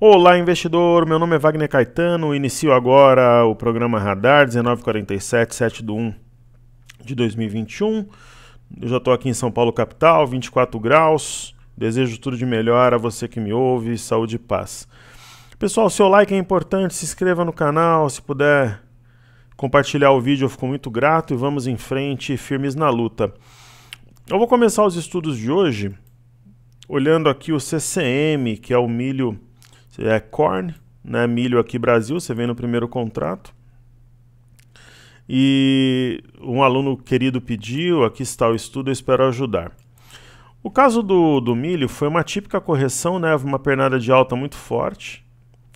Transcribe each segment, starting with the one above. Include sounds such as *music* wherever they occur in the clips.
Olá, investidor. Meu nome é Wagner Caetano. Inicio agora o programa Radar 1947 1 de 2021. Eu já estou aqui em São Paulo, capital, 24 graus. Desejo tudo de melhor a você que me ouve. Saúde e paz. Pessoal, seu like é importante. Se inscreva no canal. Se puder compartilhar o vídeo, eu fico muito grato. E vamos em frente, firmes na luta. Eu vou começar os estudos de hoje olhando aqui o CCM, que é o milho é corn, né? milho aqui Brasil, você vem no primeiro contrato. E um aluno querido pediu, aqui está o estudo, eu espero ajudar. O caso do, do milho foi uma típica correção, né? uma pernada de alta muito forte,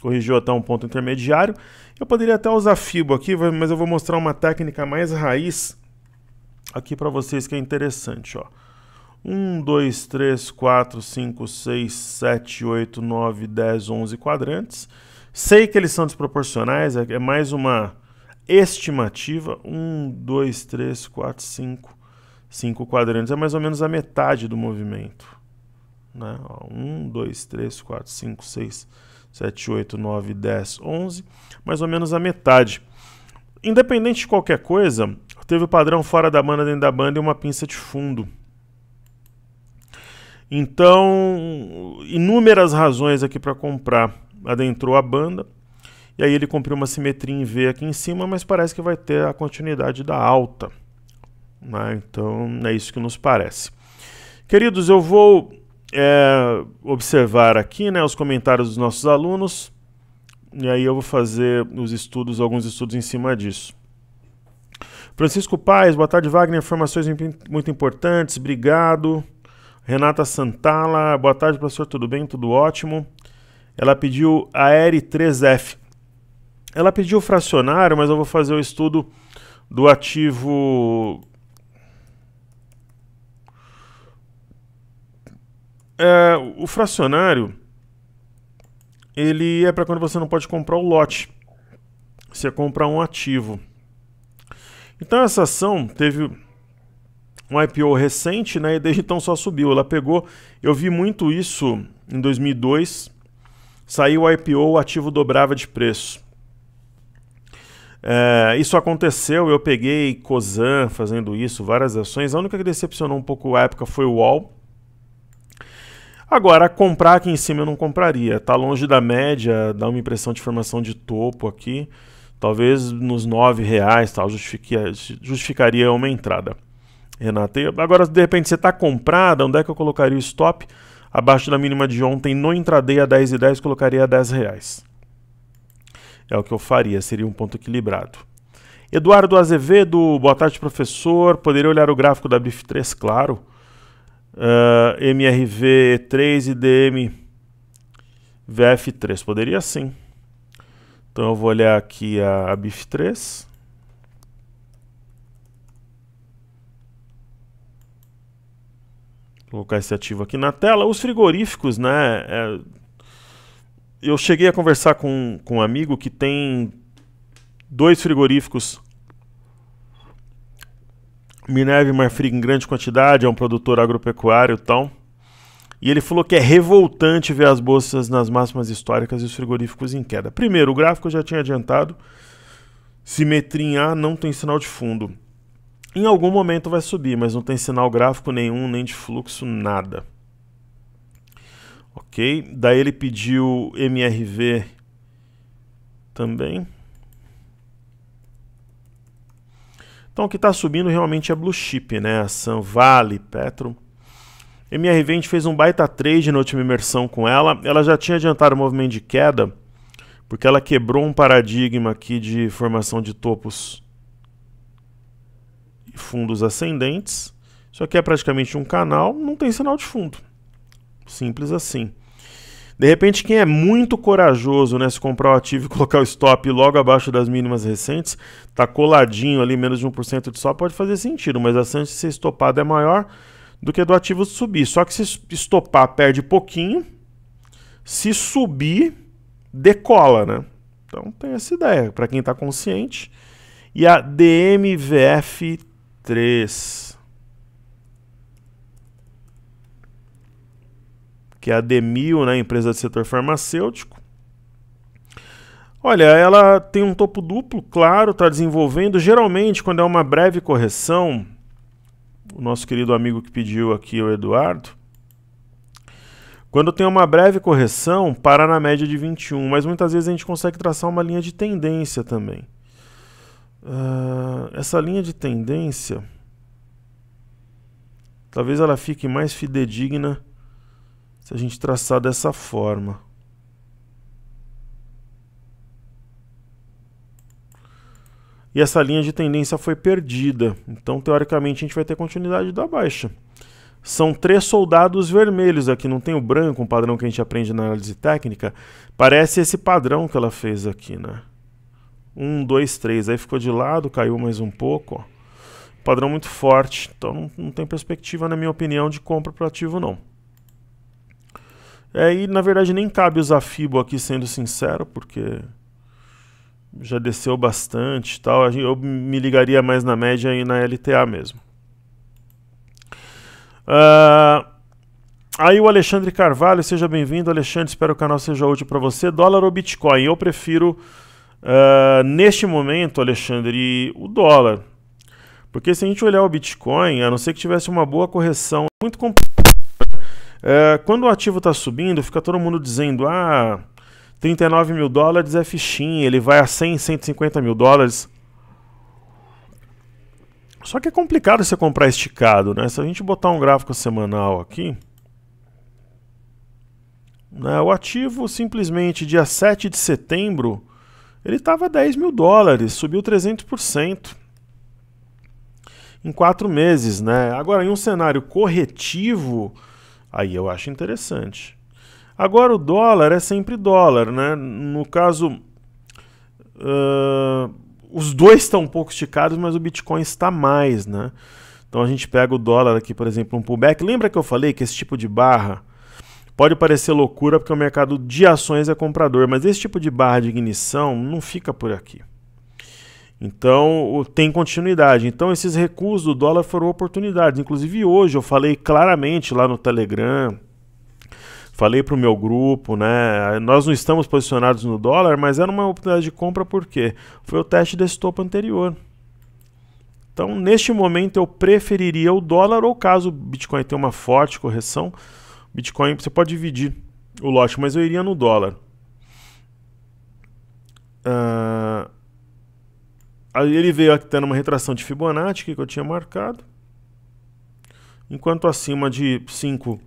corrigiu até um ponto intermediário. Eu poderia até usar fibo aqui, mas eu vou mostrar uma técnica mais raiz aqui para vocês que é interessante. Ó. 1, 2, 3, 4, 5, 6, 7, 8, 9, 10, 11 quadrantes. Sei que eles são desproporcionais, é, é mais uma estimativa. 1, 2, 3, 4, 5, 5 quadrantes. É mais ou menos a metade do movimento. Né? 1, 2, 3, 4, 5, 6, 7, 8, 9, 10, 11. Mais ou menos a metade. Independente de qualquer coisa, teve o padrão fora da banda, dentro da banda e uma pinça de fundo. Então, inúmeras razões aqui para comprar. Adentrou a banda, e aí ele cumpriu uma simetria em V aqui em cima, mas parece que vai ter a continuidade da alta. Né? Então, é isso que nos parece. Queridos, eu vou é, observar aqui né, os comentários dos nossos alunos, e aí eu vou fazer os estudos, alguns estudos em cima disso. Francisco Paes, boa tarde, Wagner. Informações muito importantes, obrigado. Renata Santala, boa tarde, professor, tudo bem? Tudo ótimo. Ela pediu a R3F. Ela pediu fracionário, mas eu vou fazer o estudo do ativo. É, o fracionário ele é para quando você não pode comprar o lote. Você compra um ativo. Então essa ação teve um IPO recente, né? E desde então só subiu. Ela pegou, eu vi muito isso em 2002. Saiu o IPO, o ativo dobrava de preço. É, isso aconteceu, eu peguei Cosan fazendo isso, várias ações. A única que decepcionou um pouco a época foi o UOL. Agora, comprar aqui em cima eu não compraria. Está longe da média, dá uma impressão de formação de topo aqui. Talvez nos R$ 9,00 tal, justificaria uma entrada. Renata. E agora, de repente, você está comprada, onde é que eu colocaria o stop? Abaixo da mínima de ontem, no intraday a 10 e 10, colocaria a 10 reais. É o que eu faria, seria um ponto equilibrado. Eduardo Azevedo, boa tarde, professor. Poderia olhar o gráfico da BIF3, claro. Uh, ah, MRV3 e DM VF3. Poderia sim. Então eu vou olhar aqui a, a BIF3. colocar esse ativo aqui na tela. Os frigoríficos, né? É, eu cheguei a conversar com, com um amigo que tem dois frigoríficos Minerva e Marfrig em grande quantidade, é um produtor agropecuário e tal. E ele falou que é revoltante ver as bolsas nas máximas históricas e os frigoríficos em queda. Primeiro, o gráfico eu já tinha adiantado. Simetria em A não tem sinal de fundo. Em algum momento vai subir, mas não tem sinal gráfico nenhum, nem de fluxo, nada. Ok? Daí ele pediu MRV também. Então o que está subindo realmente é Blue Chip, né? A Sun Vale, Petro. MRV a gente fez um baita trade na última imersão com ela. Ela já tinha adiantado o movimento de queda, porque ela quebrou um paradigma aqui de formação de topos fundos ascendentes. Isso aqui é praticamente um canal, não tem sinal de fundo. Simples assim. De repente, quem é muito corajoso, né, se comprar o ativo e *laughs* colocar o stop logo abaixo das mínimas recentes, tá coladinho ali, menos de 1% de só, pode fazer sentido, mas a chance de ser estopado é maior do que do ativo subir. Só que se estopar, perde pouquinho. Se subir, decola, né? Então tem essa ideia, para quem está consciente. E a DMVF 3. Que é a Demil, né, empresa do setor farmacêutico. Olha, ela tem um topo duplo, claro, está desenvolvendo. Geralmente, quando é uma breve correção, o nosso querido amigo que pediu aqui, o Eduardo, quando tem uma breve correção, para na média de 21, mas muitas vezes a gente consegue traçar uma linha de tendência também. Ah, essa linha de tendência, talvez ela fique mais fidedigna se a gente traçar dessa forma. E essa linha de tendência foi perdida, então teoricamente a gente vai ter continuidade da baixa. São três soldados vermelhos aqui, não tem o branco, um padrão que a gente aprende na análise técnica. Parece esse padrão que ela fez aqui, né? Um, dois, três. Aí ficou de lado, caiu mais um pouco. Ó. Padrão muito forte. Então não, não tem perspectiva, na minha opinião, de compra para ativo, não. É, e na verdade nem cabe usar Fibo aqui, sendo sincero, porque já desceu bastante tal. Eu me ligaria mais na média e na LTA mesmo. Uh, aí o Alexandre Carvalho, seja bem-vindo, Alexandre. Espero que o canal seja útil para você. Dólar ou Bitcoin? Eu prefiro Uh, neste momento, Alexandre, o dólar. Porque se a gente olhar o Bitcoin, a não ser que tivesse uma boa correção, é muito complicado. Uh, quando o ativo está subindo, fica todo mundo dizendo: ah, 39 mil dólares é fichinha, ele vai a 100, 150 mil dólares. Só que é complicado você comprar esticado, né? Se a gente botar um gráfico semanal aqui, né, o ativo simplesmente dia 7 de setembro ele estava a 10 mil dólares, subiu 300% em quatro meses, né? Agora, em um cenário corretivo, aí eu acho interessante. Agora, o dólar é sempre dólar, né? No caso, uh, os dois estão um pouco esticados, mas o Bitcoin está mais, né? Então, a gente pega o dólar aqui, por exemplo, um pullback. Lembra que eu falei que esse tipo de barra Pode parecer loucura porque o mercado de ações é comprador, mas esse tipo de barra de ignição não fica por aqui. Então, tem continuidade. Então, esses recursos do dólar foram oportunidades. Inclusive, hoje eu falei claramente lá no Telegram, falei para o meu grupo, né? Nós não estamos posicionados no dólar, mas era uma oportunidade de compra porque foi o teste desse topo anterior. Então, neste momento, eu preferiria o dólar ou caso o Bitcoin tenha uma forte correção, Bitcoin, você pode dividir o lote, mas eu iria no dólar. Uh, aí ele veio aqui tendo uma retração de Fibonacci que eu tinha marcado. Enquanto acima de 5,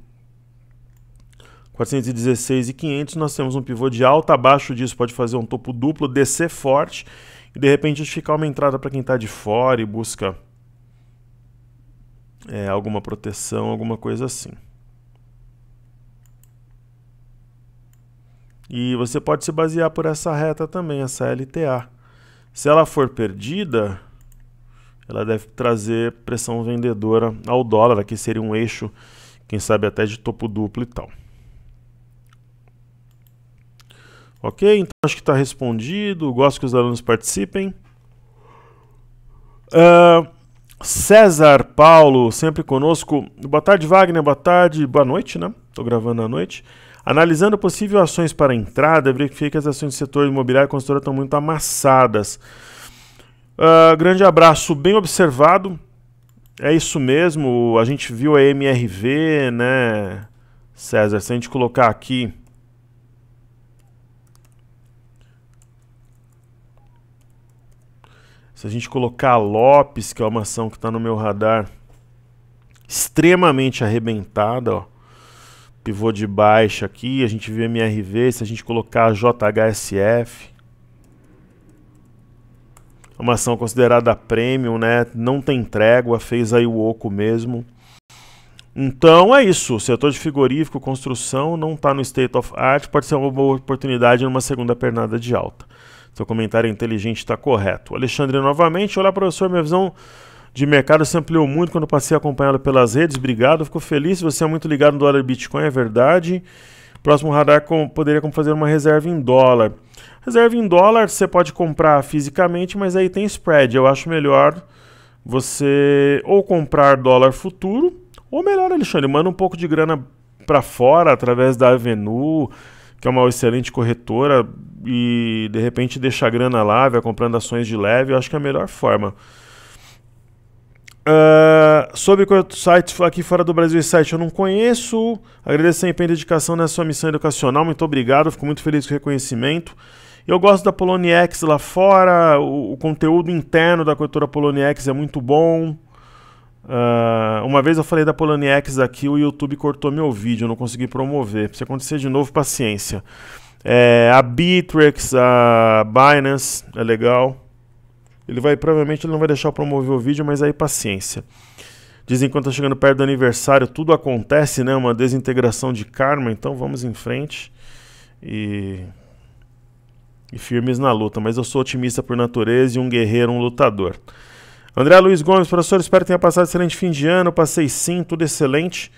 416 e 500, nós temos um pivô de alta. Abaixo disso pode fazer um topo duplo, descer forte e de repente ficar uma entrada para quem está de fora e busca é, alguma proteção, alguma coisa assim. E você pode se basear por essa reta também, essa LTA. Se ela for perdida, ela deve trazer pressão vendedora ao dólar, que seria um eixo, quem sabe até de topo duplo e tal. Ok? Então acho que está respondido. Gosto que os alunos participem. Uh, César Paulo, sempre conosco. Boa tarde, Wagner. Boa tarde, boa noite, né? Estou gravando à noite. Analisando possíveis ações para entrada, verifiquei que as ações do setor imobiliário e consultora estão muito amassadas. Uh, grande abraço, bem observado. É isso mesmo, a gente viu a MRV, né, César? Se a gente colocar aqui. Se a gente colocar a Lopes, que é uma ação que está no meu radar, extremamente arrebentada, ó pivô de baixa aqui, a gente vê MRV, se a gente colocar JHSF, é uma ação considerada premium, né? Não tem trégua, fez aí o oco mesmo. Então é isso, o setor de frigorífico, construção não está no state of art, pode ser uma boa oportunidade numa segunda pernada de alta. Seu comentário é inteligente está correto. Alexandre, novamente, olá professor, minha visão de mercado se ampliou muito quando passei acompanhado pelas redes. Obrigado, fico feliz. Você é muito ligado no dólar Bitcoin, é verdade. Próximo radar com, poderia como fazer uma reserva em dólar. Reserva em dólar você pode comprar fisicamente, mas aí tem spread. Eu acho melhor você ou comprar dólar futuro, ou melhor, Alexandre, manda um pouco de grana para fora através da Avenue, que é uma excelente corretora, e de repente deixa a grana lá, vai comprando ações de leve. Eu acho que é a melhor forma. Uh, sobre o site aqui fora do Brasil, esse site eu não conheço. Agradeço a empenho e dedicação nessa sua missão educacional. Muito obrigado, fico muito feliz com o reconhecimento. Eu gosto da Poloniex lá fora, o, o conteúdo interno da cultura Poloniex é muito bom. Uh, uma vez eu falei da Poloniex aqui, o YouTube cortou meu vídeo, eu não consegui promover. Se acontecer de novo, paciência. É, a Bitrex a Binance, é legal. Ele vai, provavelmente ele não vai deixar eu promover o vídeo, mas aí paciência. Dizem que está chegando perto do aniversário, tudo acontece, né? Uma desintegração de karma, então vamos em frente. E e firmes na luta, mas eu sou otimista por natureza e um guerreiro, um lutador. André Luiz Gomes, professor, espero que tenha passado excelente fim de ano, passei sim, tudo excelente.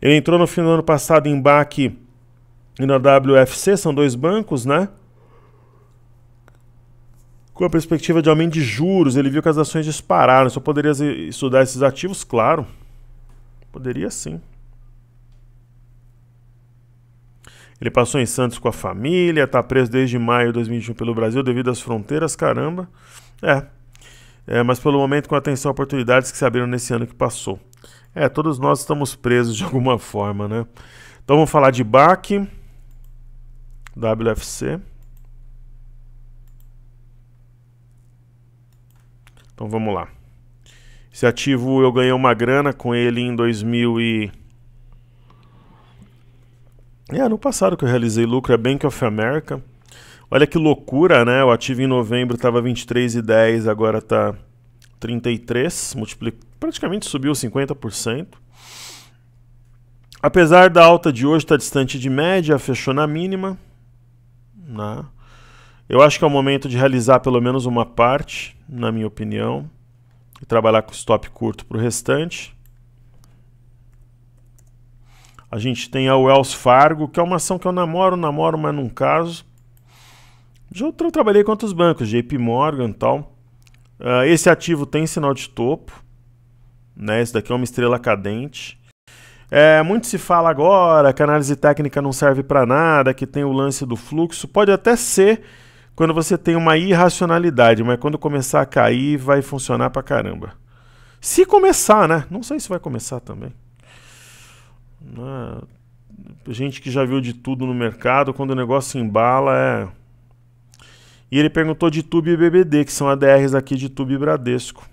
Ele entrou no fim do ano passado em BAC e na WFC, são dois bancos, né? Com a perspectiva de aumento de juros, ele viu que as ações dispararam. Só poderia estudar esses ativos? Claro. Poderia sim. Ele passou em Santos com a família, está preso desde maio de 2021 pelo Brasil devido às fronteiras, caramba. É. é. Mas pelo momento com atenção a oportunidades que se abriram nesse ano que passou. É, todos nós estamos presos de alguma forma, né? Então vamos falar de BAC, WFC. Então vamos lá. Esse ativo eu ganhei uma grana com ele em 2000 e... É, no passado que eu realizei lucro, é Bank of America. Olha que loucura, né? O ativo em novembro estava 23,10, agora está 33, multiplica... praticamente subiu 50%. Apesar da alta de hoje estar tá distante de média, fechou na mínima. Né? Eu acho que é o momento de realizar pelo menos uma parte, na minha opinião, e trabalhar com stop curto para o restante. A gente tem a Wells Fargo, que é uma ação que eu namoro, namoro, mas num caso. Já eu trabalhei com outros bancos, JP Morgan e tal. Uh, esse ativo tem sinal de topo. Né? Esse daqui é uma estrela cadente. É, muito se fala agora que a análise técnica não serve para nada, que tem o lance do fluxo. Pode até ser quando você tem uma irracionalidade, mas quando começar a cair, vai funcionar pra caramba. Se começar, né? Não sei se vai começar também. Né? Gente que já viu de tudo no mercado, quando o negócio embala, é. E ele perguntou de Tube e BBD, que são ADRs aqui de Tube e Bradesco.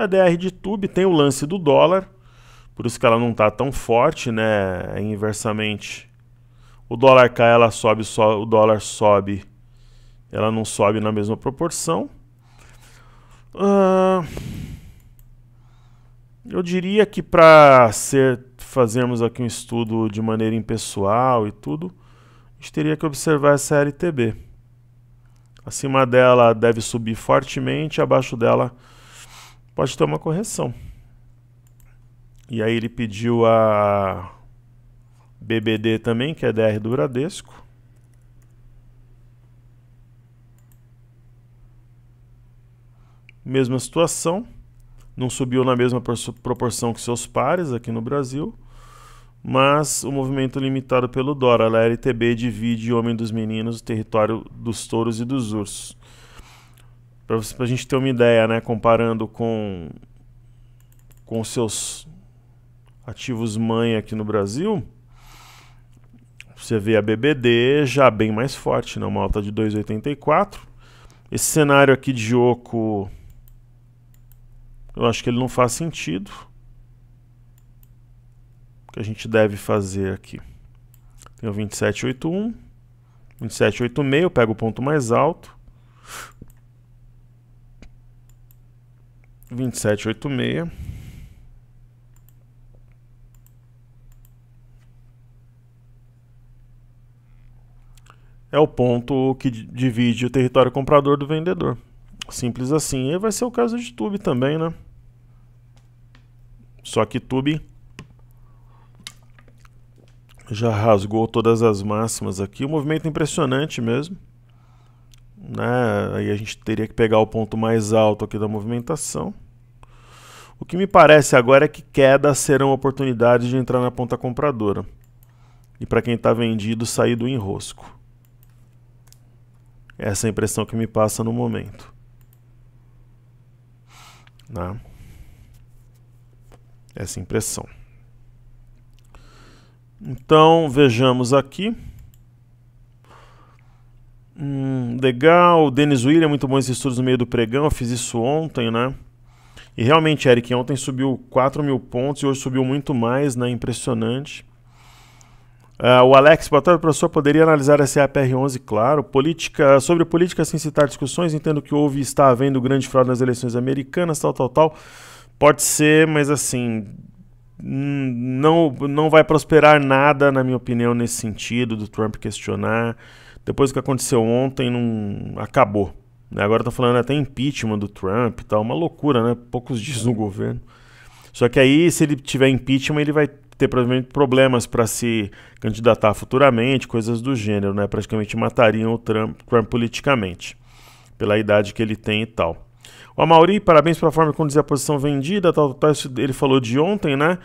A DR de tube tem o lance do dólar, por isso que ela não está tão forte, né? É inversamente, o dólar cai, ela sobe, so, o dólar sobe, ela não sobe na mesma proporção. Uh, eu diria que para ser fazermos aqui um estudo de maneira impessoal e tudo, a gente teria que observar essa LTB. Acima dela deve subir fortemente, abaixo dela pode ter uma correção. E aí ele pediu a BBD também, que é DR do Bradesco. Mesma situação, não subiu na mesma proporção que seus pares aqui no Brasil, mas o movimento limitado pelo Dora. a LTB divide Homem dos Meninos, o território dos touros e dos ursos. Para a gente ter uma ideia, né, comparando com com seus ativos mãe aqui no Brasil, você vê a BBD já bem mais forte, né, uma alta de 2,84. Esse cenário aqui de Oco, eu acho que ele não faz sentido. O que a gente deve fazer aqui? Tem o 27,81, 27,86, pego o ponto mais alto. vinte e sete oito meia É o ponto que divide o território comprador do vendedor. Simples assim. E vai ser o caso de Tube também, né? Só que Tube já rasgou todas as máximas aqui. O um movimento é impressionante mesmo. Né? Aí a gente teria que pegar o ponto mais alto aqui da movimentação. O que me parece agora é que quedas serão oportunidades de entrar na ponta compradora. E para quem está vendido, sair do enrosco. Essa é a impressão que me passa no momento. Né? Essa é impressão. Então, vejamos aqui. Hum, legal, Denis William, é muito bom estudos no meio do pregão, eu fiz isso ontem, né? E realmente, Eric, ontem subiu 4 mil pontos e hoje subiu muito mais, né? Impressionante. Uh, o Alex, boa tarde, professor. Poderia analisar essa APR11, claro. Política, sobre política sem citar discussões, entendo que houve e está havendo grande fraude nas eleições americanas, tal, tal, tal. Pode ser, mas assim, hum, não, não vai prosperar nada, na minha opinião, nesse sentido, do Trump questionar depois do que aconteceu ontem, não acabou. Né? Agora estão falando até impeachment do Trump e tal, uma loucura, né? Poucos dias no governo. Só que aí, se ele tiver impeachment, ele vai ter provavelmente problemas para se candidatar futuramente, coisas do gênero, né? Praticamente matariam o Trump, Trump politicamente, pela idade que ele tem e tal. O Amaury, parabéns pela forma como diz a posição vendida, tal, tal, tal, ele falou de ontem, né?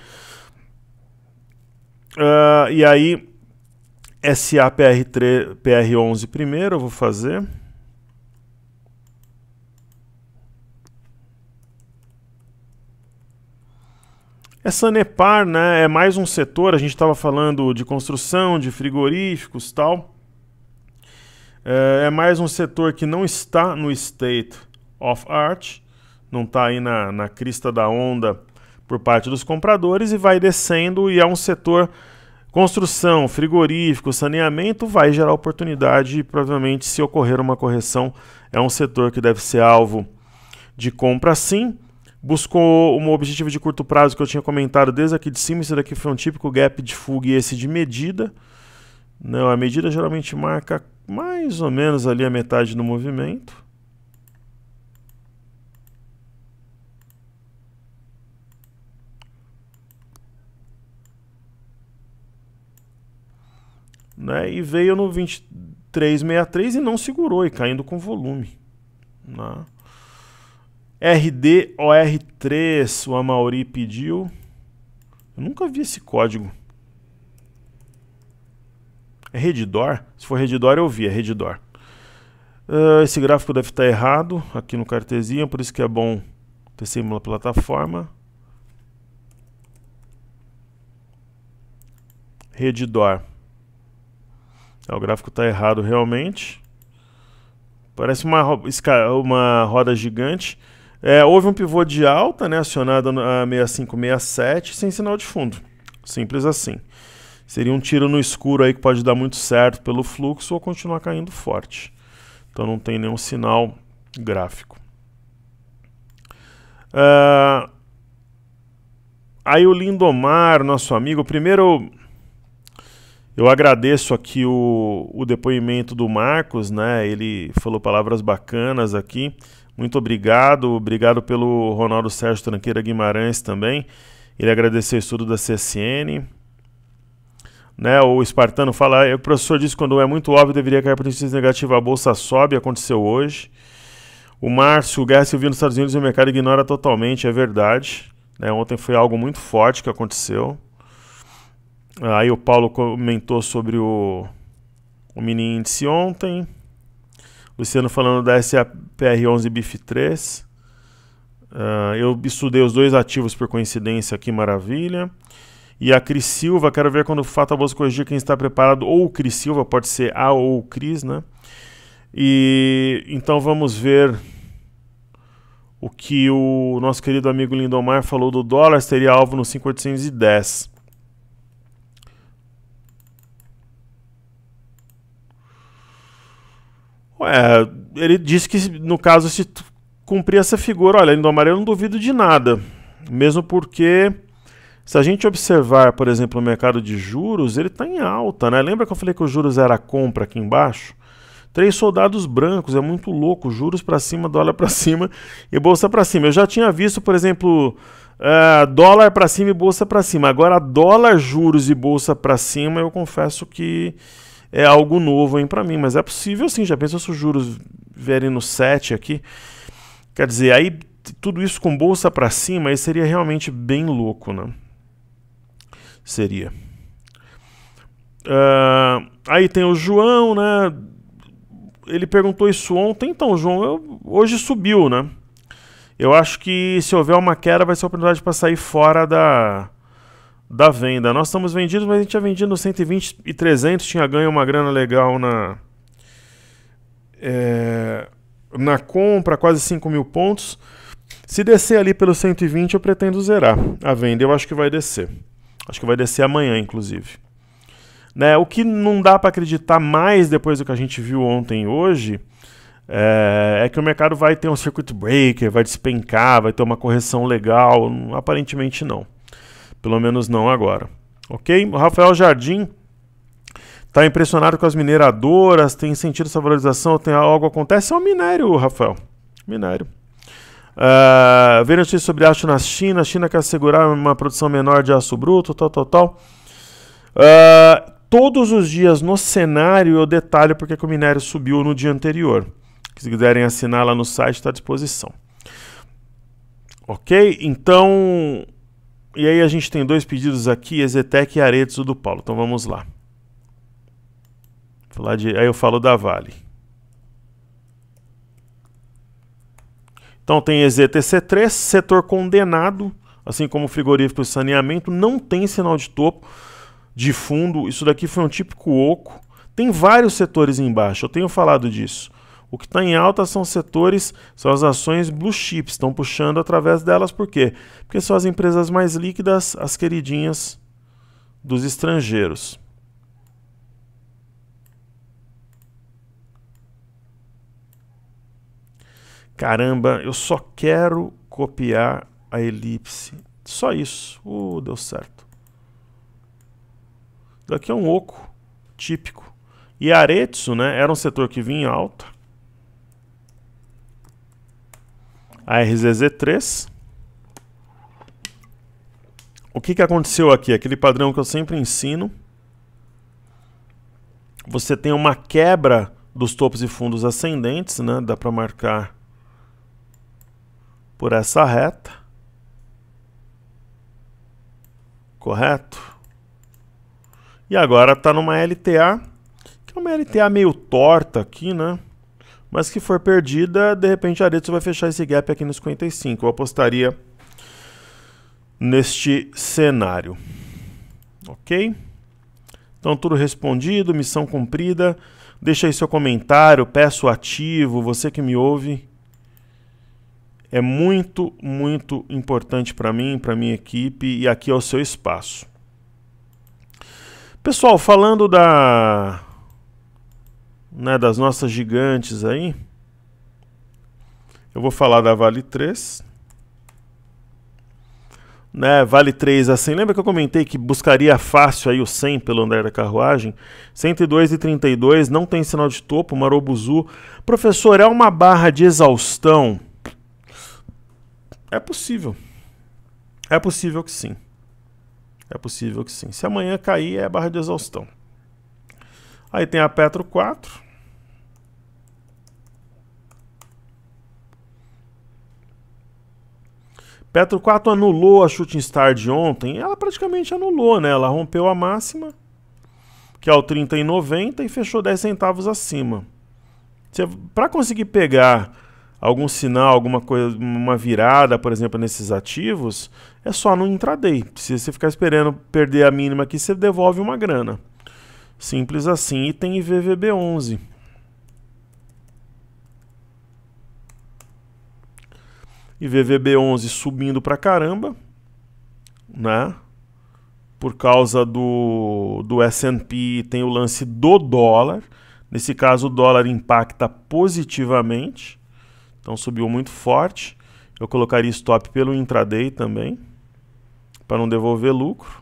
Uh, e aí SAPR3, PR11 primeiro, eu vou fazer. Essa Nepar, né, é mais um setor, a gente estava falando de construção, de frigoríficos tal. É, é, mais um setor que não está no state of art, não está aí na, na crista da onda por parte dos compradores e vai descendo e é um setor Construção, frigorífico, saneamento vai gerar oportunidade e provavelmente se ocorrer uma correção é um setor que deve ser alvo de compra sim. Buscou um objetivo de curto prazo que eu tinha comentado desde aqui de cima, isso daqui foi um típico gap de fuga e esse de medida. Não, né? a medida geralmente marca mais ou menos ali a metade do movimento. Né? E veio no 2363 e não segurou, e caindo com volume. Né? RDOR3, o Amauri pediu. Eu nunca vi esse código. É Redidor? Se for Redidor eu vi, é Redidor. Uh, ah, esse gráfico deve estar errado aqui no cartesinho, por isso que é bom ter sempre plataforma. Redidor. Tá, o gráfico está errado realmente. Parece uma, uma roda gigante. É, houve um pivô de alta, né, acionado a 6567, sem sinal de fundo. Simples assim. Seria um tiro no escuro aí que pode dar muito certo pelo fluxo ou continuar caindo forte. Então não tem nenhum sinal gráfico. Uh... Aí o Lindomar, nosso amigo, primeiro eu agradeço aqui o, o depoimento do Marcos, né? Ele falou palavras bacanas aqui. Muito obrigado, obrigado pelo Ronaldo Sérgio Tranqueira Guimarães também. Ele agradeceu o estudo da CSN. Né, o Espartano fala, é, o professor disse quando é muito óbvio deveria cair para notícias negativa, a bolsa sobe, aconteceu hoje. O Márcio, o guerra civil nos Estados Unidos o mercado ignora totalmente, é verdade. Né, ontem foi algo muito forte que aconteceu. Aí o Paulo comentou sobre o, o mini índice ontem. Luciano falando da SAPR11 BIF3. Uh, ah, eu estudei os dois ativos por coincidência, que maravilha. E a Cris Silva, quero ver quando o Fato a Bolsa corrigir quem está preparado, ou Cris Silva, pode ser A ou Cris, né? E então vamos ver o que o nosso querido amigo Lindomar falou do dólar, seria alvo no 5,810. É, ele disse que no caso se cumprir essa figura, olha, indo amarelo eu não duvido de nada, mesmo porque se a gente observar, por exemplo, o mercado de juros, ele está em alta, né? Lembra que eu falei que os juros era compra aqui embaixo? Três soldados brancos, é muito louco, juros para cima, dólar para cima e bolsa para cima. Eu já tinha visto, por exemplo, uh, dólar para cima e bolsa para cima. Agora, dólar, juros e bolsa para cima, eu confesso que é algo novo hein para mim, mas é possível sim, já pensa se os juros vierem no 7 aqui. Quer dizer, aí tudo isso com bolsa para cima, aí seria realmente bem louco, né? Seria. Uh, aí tem o João, né? Ele perguntou isso ontem. Então, João, eu, hoje subiu, né? Eu acho que se houver uma queda, vai ser oportunidade para sair fora da, da venda. Nós estamos vendidos, mas a gente tinha vendido 120 e 300, tinha ganho uma grana legal na, é, na compra, quase 5 mil pontos. Se descer ali pelo 120, eu pretendo zerar a venda. Eu acho que vai descer. Acho que vai descer amanhã, inclusive. Né? O que não dá para acreditar mais depois do que a gente viu ontem e hoje é, é, que o mercado vai ter um circuit breaker, vai despencar, vai ter uma correção legal. Aparentemente não. Pelo menos não agora. Ok? O Rafael Jardim está impressionado com as mineradoras, tem sentido essa valorização, tem algo acontece. É o um minério, Rafael. Minério. Uh, ah, ver notícias sobre aço na China, a China quer assegurar uma produção menor de aço bruto, tal, tal, tal. Uh, todos os dias no cenário eu detalho porque que o minério subiu no dia anterior. Se quiserem assinar lá no site, está à disposição. Ok? Então, e aí a gente tem dois pedidos aqui, Ezetec e Arezzo do Paulo. Então vamos lá. falar de, aí eu falo da Vale. Então tem EZTC3, setor condenado, assim como frigorífico e saneamento, não tem sinal de topo, de fundo. Isso daqui foi um típico oco. Tem vários setores embaixo, eu tenho falado disso. O que está em alta são setores, são as ações blue chips, estão puxando através delas, por quê? Porque são as empresas mais líquidas, as queridinhas dos estrangeiros. Caramba, eu só quero copiar a elipse. Só isso. Uh, deu certo. Daqui é um oco típico. E Aretsu, né, era um setor que vinha em alta. a RZZ3. O que, que aconteceu aqui? Aquele padrão que eu sempre ensino. Você tem uma quebra dos topos e fundos ascendentes, né? Dá para marcar por essa reta. Correto? E agora está numa LTA, que é uma LTA meio torta aqui, né? Mas que for perdida, de repente Aretsu vai fechar esse gap aqui nos 55. Eu apostaria neste cenário. Ok? Então, tudo respondido, missão cumprida. Deixa aí seu comentário, peço ativo, você que me ouve. É muito, muito importante para mim, para minha equipe e aqui é o seu espaço. Pessoal, falando da né, das nossas gigantes aí, eu vou falar da Vale 3. Né, vale 3 a 100. Lembra que eu comentei que buscaria fácil aí o 100 pelo andar da carruagem? 102 e 32, não tem sinal de topo, Marobuzu. Professor, é uma barra de exaustão? É possível. É possível que sim. É possível que sim. Se amanhã cair, é barra de exaustão. Aí tem a Petro 4. Petro 4 anulou a Shooting Star de ontem. Ela praticamente anulou, né? Ela rompeu a máxima, que é o 30,90 e fechou 10 centavos acima. Para conseguir pegar algum sinal, alguma coisa, uma virada, por exemplo, nesses ativos, é só no intraday. Se você ficar esperando perder a mínima aqui, você devolve uma grana. Simples assim. E tem IVVB11. e VVB11 subindo pra caramba, né? Por causa do, do S&P tem o lance do dólar. Nesse caso o dólar impacta positivamente, então subiu muito forte. Eu colocaria stop pelo intraday também, para não devolver lucro.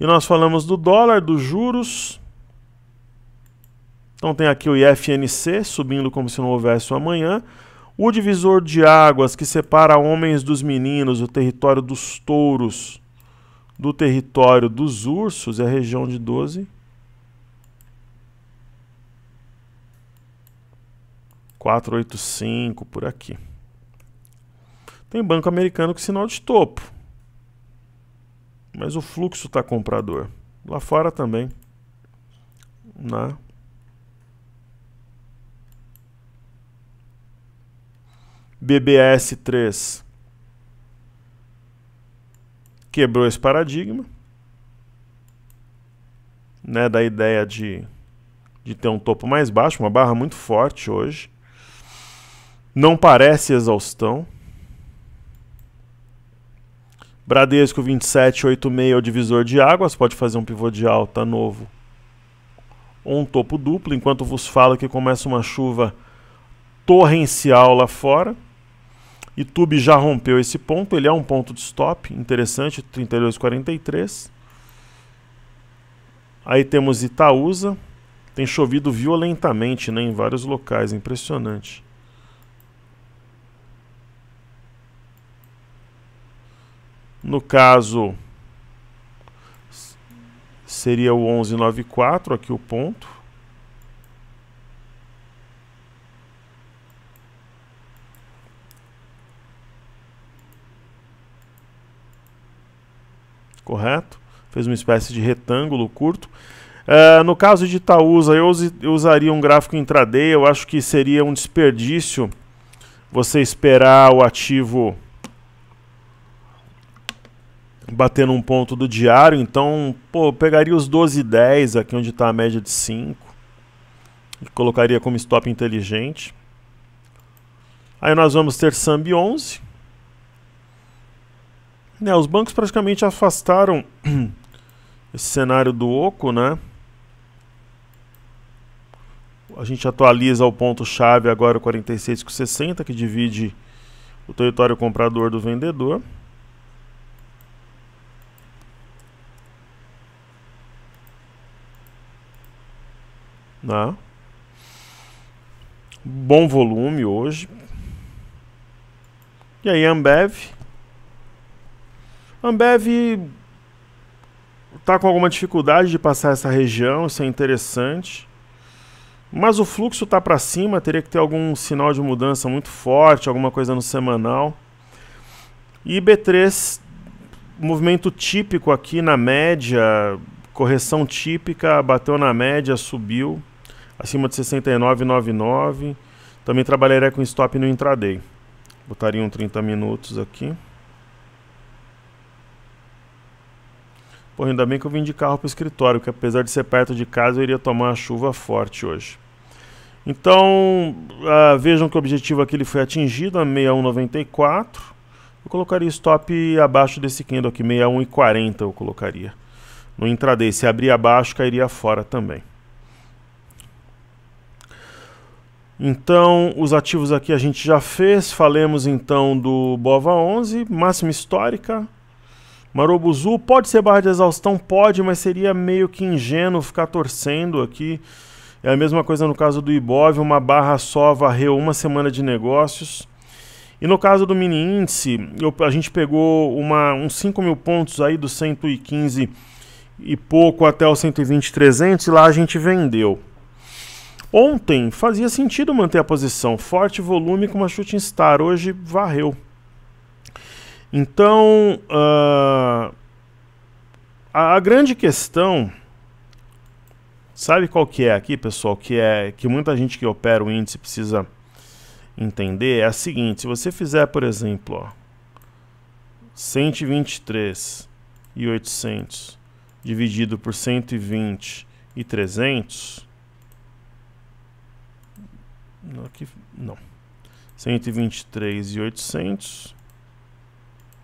E nós falamos do dólar, dos juros. Então tem aqui o IFNC subindo como se não houvesse o amanhã. O divisor de águas que separa homens dos meninos, o território dos touros, do território dos ursos, é a região de 12. 485 por aqui. Tem banco americano com sinal de topo. Mas o fluxo está comprador. Lá fora também. Na BBS3 quebrou esse paradigma, né, da ideia de, de ter um topo mais baixo, uma barra muito forte hoje. Não parece exaustão. Bradesco 2786 é o divisor de águas, pode fazer um pivô de alta novo ou um topo duplo, enquanto vos falo que começa uma chuva torrencial lá fora. YouTube já rompeu esse ponto, ele é um ponto de stop, interessante, 32,43. Aí temos Itaúsa, tem chovido violentamente né, em vários locais, impressionante. No caso, seria o 1194, aqui o ponto. correto? Fez uma espécie de retângulo curto. Uh, no caso de Itaúsa, eu, us eu usaria um gráfico intraday. Eu acho que seria um desperdício você esperar o ativo bater num ponto do diário. Então, pô, pegaria os 12,10 aqui onde está a média de 5 e colocaria como stop inteligente. Aí nós vamos ter SAMB 11. Né, os bancos praticamente afastaram *clears throat* esse cenário do oco, né? A gente atualiza o ponto-chave agora 46 com 60, que divide o território comprador do vendedor. Né? Bom volume hoje. E aí, Ambev Ambev está com alguma dificuldade de passar essa região, isso é interessante. Mas o fluxo está para cima, teria que ter algum sinal de mudança muito forte, alguma coisa no semanal. E B3, movimento típico aqui na média, correção típica, bateu na média, subiu acima de 69,99. Também trabalharia com stop no intraday. Botaria um 30 minutos aqui. Pô, ainda bem que eu vim de carro para o escritório, que apesar de ser perto de casa, eu iria tomar uma chuva forte hoje. Então, uh, vejam que o objetivo aqui ele foi atingido, a 6194. Eu colocaria stop abaixo desse candle aqui, 6140 eu colocaria. No intraday, se abrir abaixo, cairia fora também. Então, os ativos aqui a gente já fez. Falemos então do BOVA 11, máxima histórica, Marobuzu pode ser barra de exaustão? Pode, mas seria meio que ingênuo ficar torcendo aqui. É a mesma coisa no caso do Ibov, uma barra só varreu uma semana de negócios. E no caso do mini índice, eu, a gente pegou uma, uns 5 mil pontos aí do 115 e pouco até o 120, 300 e lá a gente vendeu. Ontem fazia sentido manter a posição, forte volume com uma chute star, hoje varreu. Então, uh, a, a, grande questão, sabe qual que é aqui, pessoal, que é que muita gente que opera o índice precisa entender é a seguinte: se você fizer, por exemplo, ó, 123 e 800 dividido por 120 e 300, aqui não, 123 e 800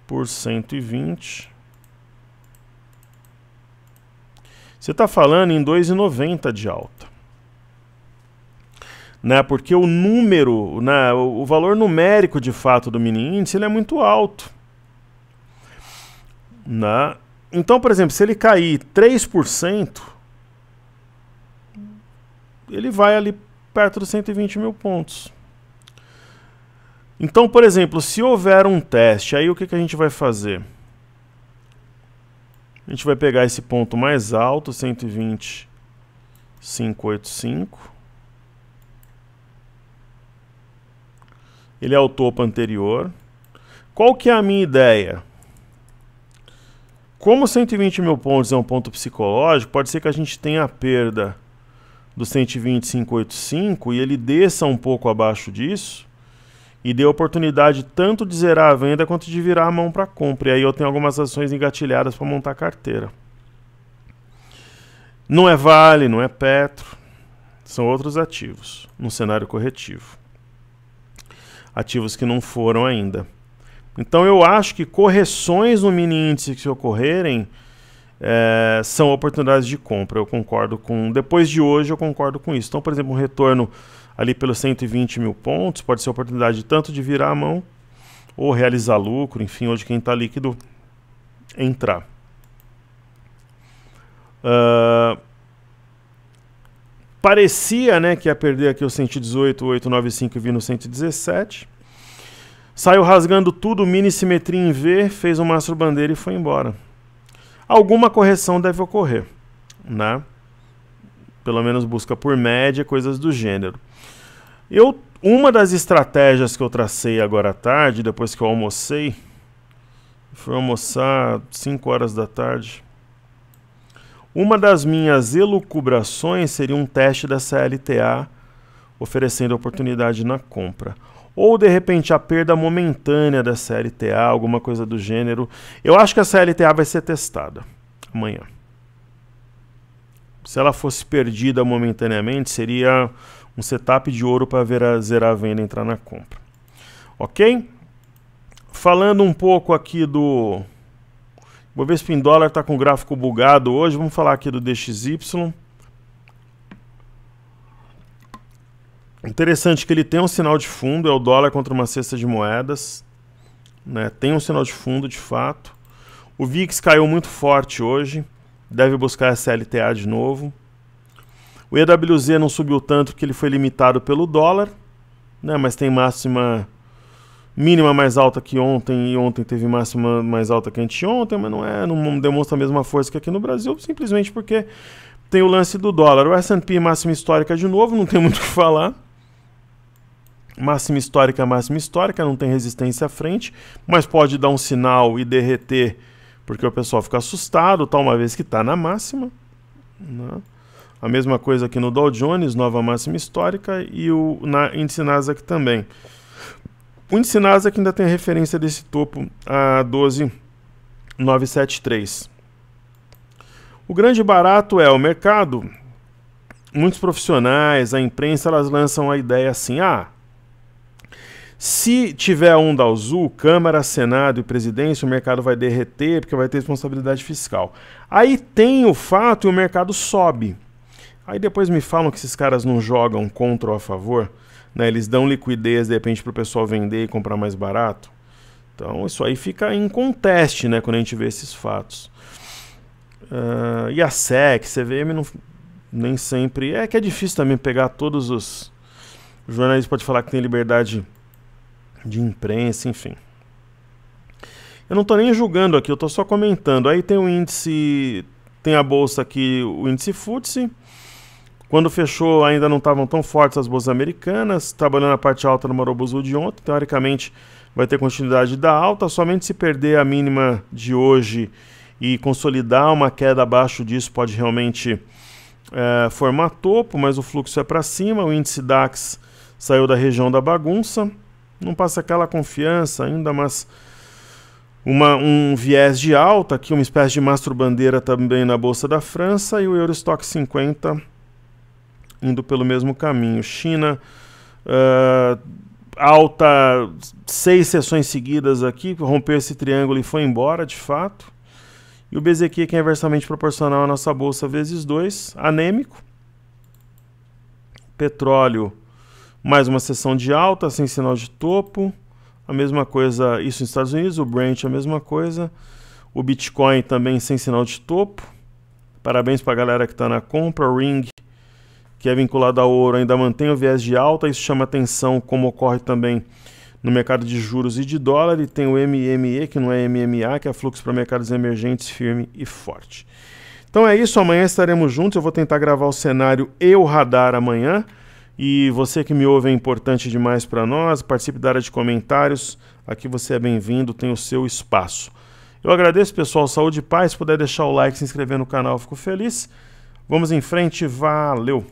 por 120. Você está falando em 2,90 de alta. Né? Porque o número, né? o valor numérico de fato do mini índice ele é muito alto. Né? Então, por exemplo, se ele cair 3%, ele vai ali perto dos 120 mil pontos. Então, por exemplo, se houver um teste, aí o que, que a gente vai fazer? A gente vai pegar esse ponto mais alto, 120,585. Ele é o topo anterior. Qual que é a minha ideia? Como 120 mil pontos é um ponto psicológico, pode ser que a gente tenha a perda do 120,585 e ele desça um pouco abaixo disso e deu oportunidade tanto de zerar a venda quanto de virar a mão para compra. E aí eu tenho algumas ações engatilhadas para montar carteira. Não é Vale, não é Petro, são outros ativos no cenário corretivo. Ativos que não foram ainda. Então eu acho que correções no mini índice que ocorrerem é, são oportunidades de compra. Eu concordo com. Depois de hoje, eu concordo com isso. Então, por exemplo, um retorno ali pelos 120 mil pontos, pode ser oportunidade tanto de virar a mão ou realizar lucro, enfim, hoje quem está líquido entrar. Uh, parecia né, que ia perder aqui o 118, 895 e vi no 117. Saiu rasgando tudo, mini simetria em V, fez um mastro bandeira e foi embora. Alguma correção deve ocorrer, né? Pelo menos busca por média, coisas do gênero. Eu, uma das estratégias que eu tracei agora à tarde, depois que eu almocei, foi almoçar 5 horas da tarde. Uma das minhas elucubrações seria um teste dessa LTA oferecendo oportunidade na compra. Ou de repente a perda momentânea dessa LTA, alguma coisa do gênero. Eu acho que essa LTA vai ser testada amanhã. Se ela fosse perdida momentaneamente, seria um setup de ouro para zerar a venda e entrar na compra. Ok? Falando um pouco aqui do... vou ver se o dólar está com o gráfico bugado hoje. Vamos falar aqui do DXY. Interessante que ele tem um sinal de fundo, é o dólar contra uma cesta de moedas. Né? Tem um sinal de fundo, de fato. O VIX caiu muito forte hoje, deve buscar a CLTA de novo. O EWZ não subiu tanto porque ele foi limitado pelo dólar, né? mas tem máxima mínima mais alta que ontem e ontem teve máxima mais alta que anteontem, mas não é, não demonstra a mesma força que aqui no Brasil, simplesmente porque tem o lance do dólar. O S&P máxima histórica de novo, não tem muito o que falar. Máxima histórica, máxima histórica, não tem resistência à frente, mas pode dar um sinal e derreter, porque o pessoal fica assustado, tal, uma vez que está na máxima. Né. A mesma coisa aqui no Dow Jones, nova máxima histórica, e o, na índice Nasdaq também. O índice Nasdaq ainda tem a referência desse topo a 12,973. O grande barato é o mercado. Muitos profissionais, a imprensa, elas lançam a ideia assim: ah, se tiver um azul, Câmara, Senado e Presidência, o mercado vai derreter porque vai ter responsabilidade fiscal. Aí tem o fato e o mercado sobe. Aí depois me falam que esses caras não jogam contra ou a favor, né? Eles dão liquidez de repente para o pessoal vender e comprar mais barato. Então isso aí fica em conteste, né? Quando a gente vê esses fatos. Uh, e a SEC, CVM, não, nem sempre. É que é difícil também pegar todos os. O jornalista pode falar que tem liberdade de imprensa, enfim. Eu não estou nem julgando aqui, eu estou só comentando. Aí tem o índice, tem a bolsa aqui, o índice FTSE, quando fechou, ainda não estavam tão fortes as bolsas americanas, trabalhando a parte alta no Marobuzu de ontem. Teoricamente, vai ter continuidade da alta, somente se perder a mínima de hoje e consolidar uma queda abaixo disso pode realmente é, formar topo, mas o fluxo é para cima. O índice DAX saiu da região da bagunça, não passa aquela confiança ainda, mas uma, um viés de alta, aqui uma espécie de mastro-bandeira também na Bolsa da França e o Eurostock 50 indo pelo mesmo caminho. China uh, alta seis sessões seguidas aqui, rompeu esse triângulo e foi embora de fato. E o BZQ que é inversamente proporcional à nossa bolsa vezes dois, anêmico. Petróleo, mais uma sessão de alta, sem sinal de topo. A mesma coisa, isso nos Estados Unidos, o Brent a mesma coisa. O Bitcoin também sem sinal de topo. Parabéns para a galera que está na compra. O Ring que é vinculado ao ouro, ainda mantém o viés de alta. Isso chama atenção, como ocorre também no mercado de juros e de dólar. E tem o MME, que não é MMA, que é fluxo para mercados emergentes firme e forte. Então é isso, amanhã estaremos juntos. Eu vou tentar gravar o cenário e o radar amanhã. E você que me ouve é importante demais para nós. Participe da área de comentários. Aqui você é bem-vindo, tem o seu espaço. Eu agradeço, pessoal. Saúde e paz. Se puder deixar o like, se inscrever no canal, fico feliz. Vamos em frente. Valeu!